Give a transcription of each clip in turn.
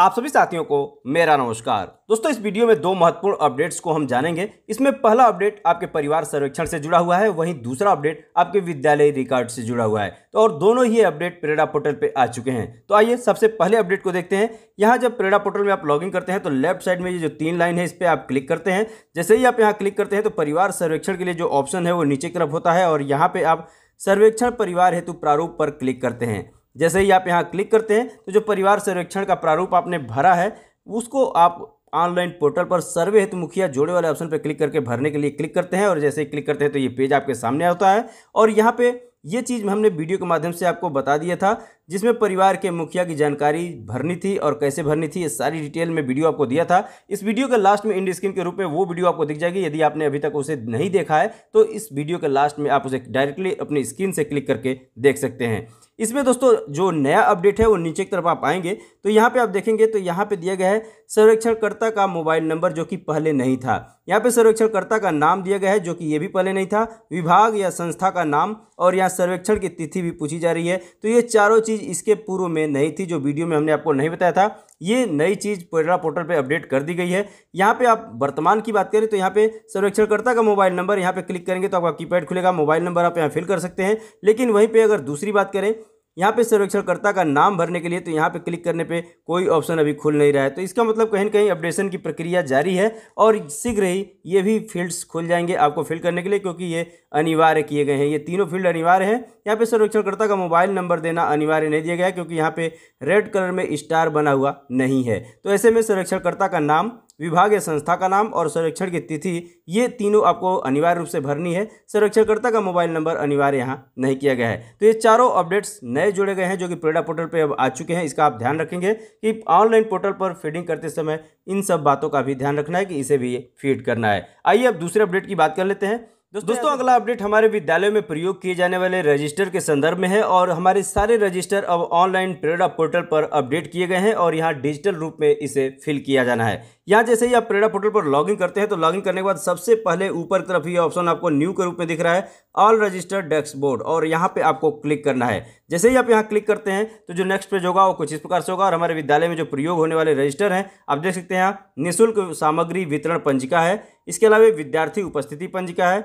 आप सभी साथियों को मेरा नमस्कार दोस्तों इस वीडियो में दो महत्वपूर्ण अपडेट्स को हम जानेंगे इसमें पहला अपडेट आपके परिवार सर्वेक्षण से जुड़ा हुआ है वहीं दूसरा अपडेट आपके विद्यालय रिकॉर्ड से जुड़ा हुआ है तो और दोनों ही अपडेट प्रेरणा पोर्टल पे आ चुके हैं तो आइए सबसे पहले अपडेट को देखते हैं यहाँ जब प्रेरणा पोर्टल में आप लॉग करते हैं तो लेफ्ट साइड में ये जो तीन लाइन है इस पर आप क्लिक करते हैं जैसे ही आप यहाँ क्लिक करते हैं तो परिवार सर्वेक्षण के लिए जो ऑप्शन है वो नीचे तरफ होता है और यहाँ पर आप सर्वेक्षण परिवार हेतु प्रारूप पर क्लिक करते हैं जैसे ही आप यहाँ क्लिक करते हैं तो जो परिवार सर्वेक्षण का प्रारूप आपने भरा है उसको आप ऑनलाइन पोर्टल पर सर्वे हेतु मुखिया जोड़े वाले ऑप्शन पर क्लिक करके भरने के लिए क्लिक करते हैं और जैसे ही क्लिक करते हैं तो ये पेज आपके सामने आता है और यहाँ पे ये चीज़ हमने वीडियो के माध्यम से आपको बता दिया था जिसमें परिवार के मुखिया की जानकारी भरनी थी और कैसे भरनी थी ये सारी डिटेल में वीडियो आपको दिया था इस वीडियो के लास्ट में इंड स्क्रीन के रूप में वो वीडियो आपको दिख जाएगी यदि आपने अभी तक उसे नहीं देखा है तो इस वीडियो के लास्ट में आप उसे डायरेक्टली अपनी स्क्रीन से क्लिक करके देख सकते हैं इसमें दोस्तों जो नया अपडेट है वो नीचे की तरफ आप आएंगे तो यहाँ पे आप देखेंगे तो यहाँ पे दिया गया है सर्वेक्षणकर्ता का मोबाइल नंबर जो कि पहले नहीं था यहाँ पे सर्वेक्षणकर्ता का नाम दिया गया है जो कि ये भी पहले नहीं था विभाग या संस्था का नाम और यहाँ सर्वेक्षण की तिथि भी पूछी जा रही है तो ये चारों चीज़ चीज़ इसके पूर्व में नई थी जो वीडियो में हमने आपको नहीं बताया था ये नई चीज़ पेडरा पोर्टल पे अपडेट कर दी गई है यहाँ पे आप वर्तमान की बात करें तो यहाँ पे सर्वेक्षणकर्ता का मोबाइल नंबर यहाँ पे क्लिक करेंगे तो आपका कीपैड खुलेगा मोबाइल नंबर आप यहाँ फिल कर सकते हैं लेकिन वहीं पर अगर दूसरी बात करें यहाँ पे सर्वेक्षणकर्ता का नाम भरने के लिए तो यहाँ पे क्लिक करने पे कोई ऑप्शन अभी खुल नहीं रहा है तो इसका मतलब कहीं ना कहीं अपडेशन की प्रक्रिया जारी है और शीघ्र ही ये भी फील्ड्स खुल जाएंगे आपको फिल करने के लिए क्योंकि ये अनिवार्य किए गए हैं ये तीनों फील्ड अनिवार्य हैं यहाँ पे सर्वेक्षणकर्ता का मोबाइल नंबर देना अनिवार्य नहीं दिया गया क्योंकि यहाँ पे रेड कलर में स्टार बना हुआ नहीं है तो ऐसे में सर्वेक्षणकर्ता का नाम विभागीय संस्था का नाम और सर्वेक्षण की तिथि ये तीनों आपको अनिवार्य रूप से भरनी है सर्वेक्षणकर्ता का मोबाइल नंबर अनिवार्य यहाँ नहीं किया गया है तो ये चारों अपडेट्स नए जुड़े गए हैं जो कि प्रेडा पोर्टल पर अब आ चुके हैं इसका आप ध्यान रखेंगे कि ऑनलाइन पोर्टल पर फीडिंग करते समय इन सब बातों का भी ध्यान रखना है कि इसे भी फीड करना है आइए अब दूसरे अपडेट की बात कर लेते हैं दोस्तों अगला अपडेट हमारे विद्यालयों में प्रयोग किए जाने वाले रजिस्टर के संदर्भ में है और हमारे सारे रजिस्टर अब ऑनलाइन प्रेरणा पोर्टल पर अपडेट किए गए हैं और यहाँ डिजिटल रूप में इसे फिल किया जाना है यहाँ जैसे ही आप ट्रेडर पोर्टल पर लॉगिन करते हैं तो लॉगिन करने के बाद सबसे पहले ऊपर की तरफ ये ऑप्शन आपको न्यू के रूप में दिख रहा है ऑल रजिस्टर्ड बोर्ड और यहाँ पे आपको क्लिक करना है जैसे ही आप यहाँ क्लिक करते हैं तो जो नेक्स्ट पेज होगा वो कुछ इस प्रकार से होगा और हमारे विद्यालय में जो प्रयोग होने वाले रजिस्टर हैं आप देख सकते हैं यहाँ निःशुल्क सामग्री वितरण पंजिका है इसके अलावा विद्यार्थी उपस्थिति पंजिका है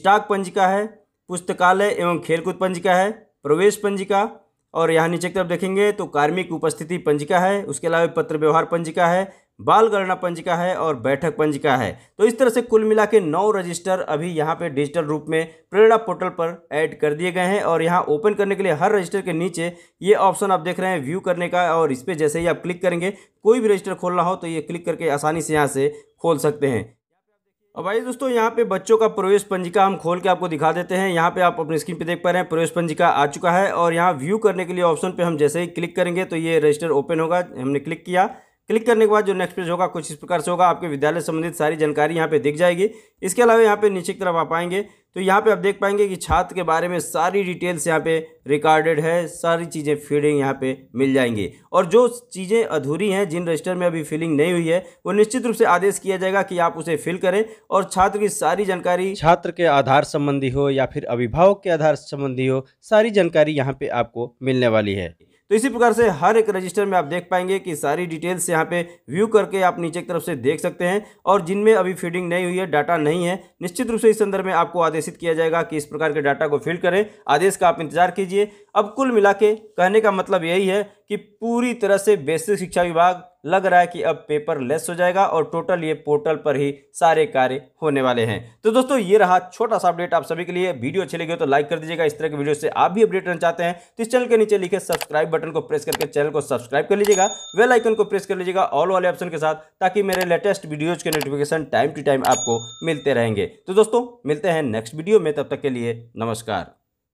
स्टाक पंजिका है पुस्तकालय एवं खेलकूद पंजिका है प्रवेश पंजिका और यहाँ नीचे की तरफ देखेंगे तो कार्मिक उपस्थिति पंजिका है उसके अलावा पत्र व्यवहार पंजिका है बाल गणना पंजिका है और बैठक पंजिका है तो इस तरह से कुल मिला के नौ रजिस्टर अभी यहाँ पे डिजिटल रूप में प्रेरणा पोर्टल पर ऐड कर दिए गए हैं और यहाँ ओपन करने के लिए हर रजिस्टर के नीचे ये ऑप्शन आप देख रहे हैं व्यू करने का और इस पर जैसे ही आप क्लिक करेंगे कोई भी रजिस्टर खोलना हो तो ये क्लिक करके आसानी से यहाँ से खोल सकते हैं अब भाई दोस्तों यहाँ पे बच्चों का प्रवेश पंजिका हम खोल के आपको दिखा देते हैं यहाँ पे आप अपनी स्क्रीन पे देख पा रहे हैं प्रवेश पंजिका आ चुका है और यहाँ व्यू करने के लिए ऑप्शन पे हम जैसे ही क्लिक करेंगे तो ये रजिस्टर ओपन होगा हमने क्लिक किया क्लिक करने के बाद जो नेक्स्ट पेज होगा कुछ इस प्रकार से होगा आपके विद्यालय संबंधित सारी जानकारी यहाँ पे दिख जाएगी इसके अलावा यहाँ पे नीचे की तरफ आप आएंगे तो यहाँ पे आप देख पाएंगे कि छात्र के बारे में सारी डिटेल्स यहाँ पे रिकॉर्डेड है सारी चीज़ें फीडिंग यहाँ पे मिल जाएंगी और जो चीज़ें अधूरी हैं जिन रजिस्टर में अभी फिलिंग नहीं हुई है वो निश्चित रूप से आदेश किया जाएगा कि आप उसे फिल करें और छात्र की सारी जानकारी छात्र के आधार संबंधी हो या फिर अभिभावक के आधार संबंधी हो सारी जानकारी यहाँ पर आपको मिलने वाली है तो इसी प्रकार से हर एक रजिस्टर में आप देख पाएंगे कि सारी डिटेल्स यहाँ पे व्यू करके आप नीचे की तरफ से देख सकते हैं और जिनमें अभी फीडिंग नहीं हुई है डाटा नहीं है निश्चित रूप से इस संदर्भ में आपको आदेशित किया जाएगा कि इस प्रकार के डाटा को फिल करें आदेश का आप इंतजार कीजिए अब कुल मिला के कहने का मतलब यही है कि पूरी तरह से बेसिक शिक्षा विभाग लग रहा है कि अब पेपर लेस हो जाएगा और टोटल ये पोर्टल पर ही सारे कार्य होने वाले हैं तो दोस्तों ये रहा छोटा सा अपडेट आप सभी के लिए वीडियो अच्छी लगी हो तो लाइक कर दीजिएगा इस तरह के वीडियो से आप भी अपडेट रहना चाहते हैं तो इस चैनल के नीचे लिखे सब्सक्राइब बटन को प्रेस करके चैनल को सब्सक्राइब कर लीजिएगा वेल आइकन को प्रेस कर लीजिएगा ऑल वाले ऑप्शन के साथ ताकि मेरे लेटेस्ट वीडियोज के नोटिफिकेशन टाइम टू टाइम आपको मिलते रहेंगे तो दोस्तों मिलते हैं नेक्स्ट वीडियो में तब तक के लिए नमस्कार